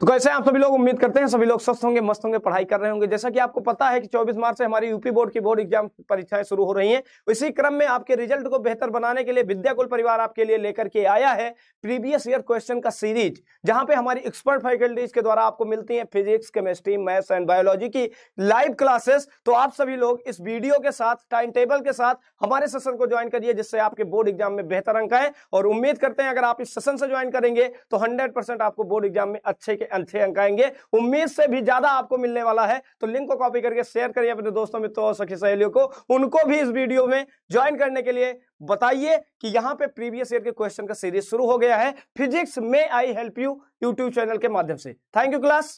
तो कैसे आप सभी लोग उम्मीद करते हैं सभी लोग स्वस्थ होंगे मस्त होंगे पढ़ाई कर रहे होंगे जैसा कि आपको पता है कि 24 मार्च से हमारी यूपी बोर्ड की बोर्ड एग्जाम परीक्षाएं शुरू हो रही हैं इसी क्रम में आपके रिजल्ट को बेहतर बनाने के लिए विद्याकुल परिवार आपके लिए लेकर के आया है प्रीवियस ईयर क्वेश्चन का सीरीज जहां पे हमारी एक्सपर्ट फैकल्टीज के द्वारा आपको मिलती है physics chemistry maths and biology की लाइव क्लासेस तो आप सभी लोग इस वीडियो के साथ टाइम टेबल के साथ हमारे सेशन को ज्वाइन करिए जिससे आपके बोर्ड एग्जाम में बेहतर अंक आए और उम्मीद करते हैं अगर आप इस सेशन से ज्वाइन करेंगे तो हंड्रेड आपको बोर्ड एग्जाम में अच्छे के अच्छे अंक आएंगे उम्मीद से भी ज्यादा आपको मिलने वाला है तो लिंक को कॉपी करके शेयर करिए अपने दोस्तों मित्रों और सखी सहेलियों को उनको भी इस वीडियो में ज्वाइन करने के लिए बताइए कि यहाँ पे प्रीवियस ईयर के क्वेश्चन का सीरीज शुरू हो गया है फिजिक्स में I help you YouTube channel के माध्यम से थैंक यू क्लास